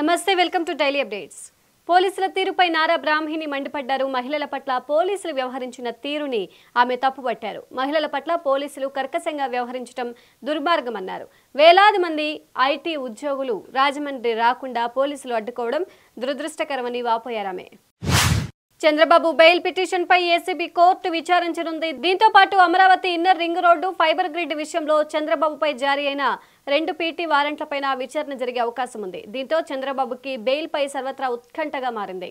నమస్తే welcome to daily updates పోలీసుల తీరుపై నారా బ్రాహ్మిణి మండిపడ్డారు మహిళల పట్ల పోలీసులు వ్యవహరించిన తీరుని ఆమె తప్పుపట్టారు మహిళల పట్ల పోలీసులు కర్కశంగా వ్యవహరించడం దుర్మార్గమన్నారు వేలాది మంది ఐటీ ఉద్యోగులు రాజమండ్రి రాకుండా పోలీసులు అడ్డుకోవడం దురదృష్టకరమని వాపోయారు చంద్రబాబు బెయిల్ పిటిషన్ పై ఏసీబీ కోర్టు విచారించనుంది దీంతో పాటు Amaravati inner ring road fibre grid విషయంలో చంద్రబాబుపై జారీ అయిన రెండు పీటీ వారెంట్లపైన విచారణ జరిగే అవకాశం ఉంది దీంతో చంద్రబాబుకి బెయిల్ పై సర్వత్రా ఉత్కంఠగా మారింది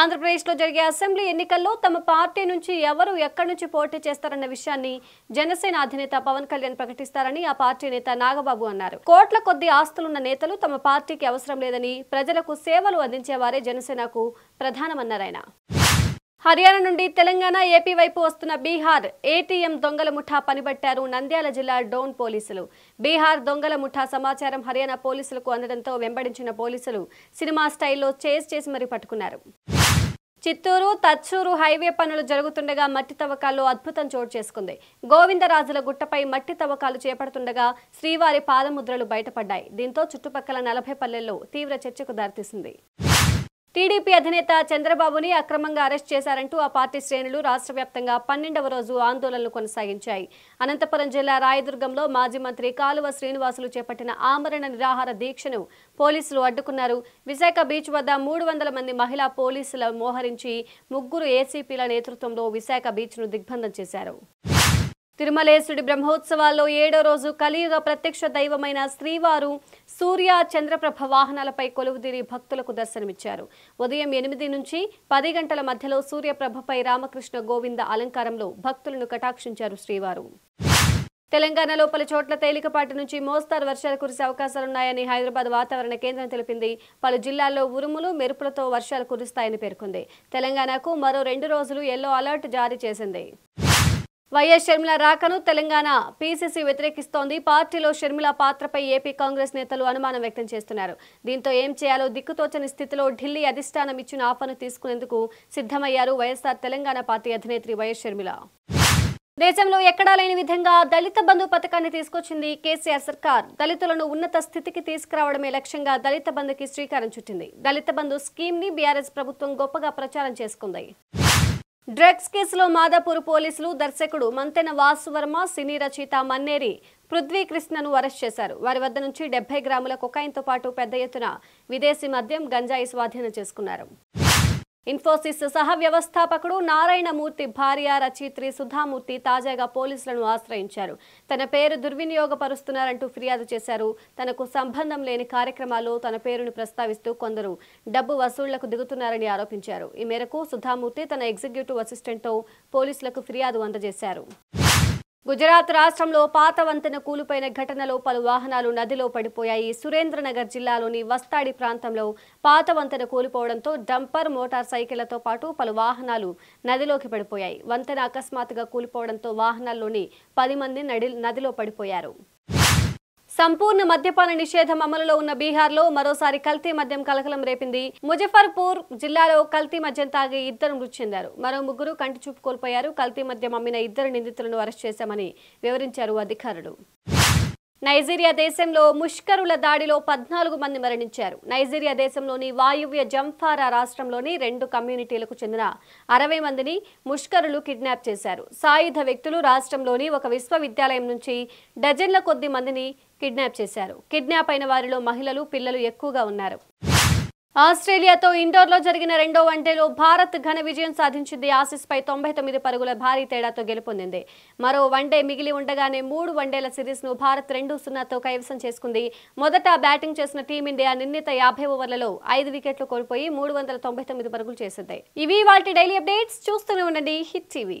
ఆంధ్రప్రదేశ్లో జరిగే అసెంబ్లీ ఎన్నికల్లో తమ పార్టీ నుంచి ఎవరు ఎక్కడి నుంచి పోటీ చేస్తారన్న విషయాన్ని జనసేన అధినేత పవన్ కళ్యాణ్ ప్రకటిస్తారని ఆ పార్టీ నేత నాగబాబు అన్నారు కోట్ల కొద్ది ఆస్తులున్న నేతలు తమ పార్టీకి అవసరం లేదని ప్రజలకు సేవలు అందించేవారే జనసేనకు ప్రధానమన్నారాయన హర్యానా నుండి తెలంగాణ ఏపీ వైపు వస్తున్న బీహార్ ఏటీఎం దొంగల ముఠా పనిబట్టారు నంద్యాల జిల్లా డోన్ పోలీసులు బీహార్ దొంగల ముఠా సమాచారం హర్యానా పోలీసులకు అందడంతో వెంబడించిన పోలీసులు సినిమా స్టైల్లో చేజ్ చేసి మరీ పట్టుకున్నారు చిత్తూరు తచ్చూరు హైవే పనులు జరుగుతుండగా మట్టి తవ్వకాల్లో అద్భుతం చోటు చేసుకుంది గోవిందరాజుల గుట్టపై మట్టి తవ్వకాలు చేపడుతుండగా శ్రీవారి పాదముద్రలు బయటపడ్డాయి దీంతో చుట్టుపక్కల నలభై పల్లెల్లో తీవ్ర చర్చకు దారితీసింది టీడీపీ అధినేత చంద్రబాబుని అక్రమంగా అరెస్ట్ చేశారంటూ ఆ పార్టీ శ్రేణులు రాష్ట్ర వ్యాప్తంగా పన్నెండవ రోజు ఆందోళనలు కొనసాగించాయి అనంతపురం జిల్లా రాయదుర్గంలో మాజీ మంత్రి కాలువ శ్రీనివాసులు చేపట్టిన ఆమరణ నిరాహార దీక్షను పోలీసులు అడ్డుకున్నారు విశాఖ బీచ్ వద్ద మూడు మంది మహిళా పోలీసుల మోహరించి ముగ్గురు ఏసీపీల నేతృత్వంలో విశాఖ బీచ్ను దిగ్బంధం చేశారు తిరుమలేశుడి బ్రహ్మోత్సవాల్లో ఏడో రోజు కలియుగ ప్రత్యక్ష దైవమైన శ్రీవారు సూర్య చంద్రప్రభ వాహనాలపై కొలువుదీరి భక్తులకు దర్శనమిచ్చారు ఉదయం ఎనిమిది నుంచి పది గంటల మధ్యలో సూర్యప్రభపై రామకృష్ణ గోవింద అలంకారంలో భక్తులను కటాక్షించారు శ్రీవారు తెలంగాణలో పలు చోట్ల తేలికపాటి నుంచి మోస్తారు వర్షాలు కురిసే అవకాశాలున్నాయని హైదరాబాద్ వాతావరణ కేంద్రం తెలిపింది పలు జిల్లాల్లో ఉరుములు మెరుపులతో వర్షాలు కురుస్తాయని పేర్కొంది తెలంగాణకు మరో రెండు రోజులు ఎల్లో అలర్ట్ జారీ చేసింది వైఎస్ షర్మిల రాకను తెలంగాణ పీసీసీ వ్యతిరేకిస్తోంది పార్టీలో షర్మిల పాత్రపై ఏపీ కాంగ్రెస్ నేతలు అనుమానం వ్యక్తం చేస్తున్నారు దీంతో ఏం చేయాలో దిక్కుతోచని స్థితిలో ఢిల్లీ అధిష్టానం ఇచ్చిన ఆఫర్ను తీసుకునేందుకు సిద్ధమయ్యారు వైఎస్ఆర్ తెలంగాణ పార్టీ అధినేత్రి వైఎస్ షర్మిల దేశంలో ఎక్కడా లేని విధంగా దళిత బంధు పథకాన్ని తీసుకొచ్చింది కేసీఆర్ సర్కార్ దళితులను ఉన్నత స్థితికి తీసుకురావడమే లక్ష్యంగా దళిత బంధుకి శ్రీకారం చుట్టింది దళిత బంధు స్కీమ్ ని బీఆర్ఎస్ ప్రభుత్వం గొప్పగా ప్రచారం చేసుకుంది డ్రగ్స్ కేసులో మాదాపూర్ పోలీసులు దర్శకుడు మంతెన వాసువర్మ సినీ రచయిత మన్నేరి పృథ్వీ కృష్ణను అరెస్ట్ చేశారు వారి వద్ద నుంచి డెబ్బై గ్రాముల కొకాయిన్తో పాటు పెద్ద ఎత్తున విదేశీ మద్యం గంజాయి స్వాధీనం చేసుకున్నారు ఇన్ఫోసిస్ సహ వ్యవస్థాపకుడు నారాయణమూర్తి భార్య రచయిత్రి సుధామూర్తి తాజాగా పోలీసులను ఆశ్రయించారు తన పేరు దుర్వినియోగపరుస్తున్నారంటూ ఫిర్యాదు చేశారు తనకు సంబంధం లేని కార్యక్రమాల్లో తన పేరును ప్రస్తావిస్తూ కొందరు డబ్బు వసూళ్లకు దిగుతున్నారని ఆరోపించారు ఈ మేరకు సుధామూర్తి తన ఎగ్జిక్యూటివ్ అసిస్టెంట్తో పోలీసులకు ఫిర్యాదు అందజేశారు గుజరాత్ రాష్ట్రంలో పాత వంతెన కూలిపోయిన ఘటనలో పలు వాహనాలు నదిలో పడిపోయాయి సురేంద్రనగర్ జిల్లాలోని వస్తాడి ప్రాంతంలో పాత వంతెన కూలిపోవడంతో డంపర్ మోటార్ సైకిళ్లతో పాటు పలు వాహనాలు నదిలోకి పడిపోయాయి వంతెన అకస్మాత్తుగా కూలిపోవడంతో వాహనాల్లోని పది మంది నదిలో పడిపోయారు సంపూర్ణ మద్యపాన నిషేధం అమలులో ఉన్న బీహార్లో మరోసారి కల్తీ మద్యం కలకలం రేపింది ముజఫర్పూర్ జిల్లాలో కల్తీ మద్యం తాగి ఇద్దరు మృతి చెందారు మరో ముగ్గురు కంటి చూపు కోల్పోయారు కల్తీ మద్యం అమ్మిన ఇద్దరు నిందితులను అరెస్ట్ చేశామని వివరించారు అధికారులు నైజీరియా దేశంలో ముష్కరుల దాడిలో పద్నాలుగు మంది మరణించారు నైజీరియా దేశంలోని వాయువ్య జంఫారా రాష్ట్రంలోని రెండు కమ్యూనిటీలకు చెందిన అరవై మందిని ముష్కరులు కిడ్నాప్ చేశారు సాయుధ వ్యక్తులు రాష్ట్రంలోని ఒక విశ్వవిద్యాలయం నుంచి డజన్ల కొద్ది మందిని కిడ్నాప్ చేశారు కిడ్నాప్ అయిన వారిలో మహిళలు పిల్లలు ఎక్కువగా ఉన్నారు ఆస్ట్రేలియాతో ఇండోర్లో జరిగిన రెండో వన్డేలో భారత్ ఘన విజయం సాధించింది ఆసిస్పై తొంభై తొమ్మిది పరుగుల భారీ తేడాతో గెలుపొందింది మరో వన్డే మిగిలి ఉండగానే మూడు వన్డేల సిరీస్ను భారత్ రెండు సున్నాతో కైవసం చేసుకుంది మొదట బ్యాటింగ్ చేసిన టీమిండియా నిర్ణీత యాభై ఓవర్లలో ఐదు వికెట్లు కోల్పోయి మూడు వందల తొంభై తొమ్మిది పరుగులు చేసింది ఇవి వాటి డైలీ అప్డేట్స్ చూస్తూనే ఉండండి హిట్ టీవీ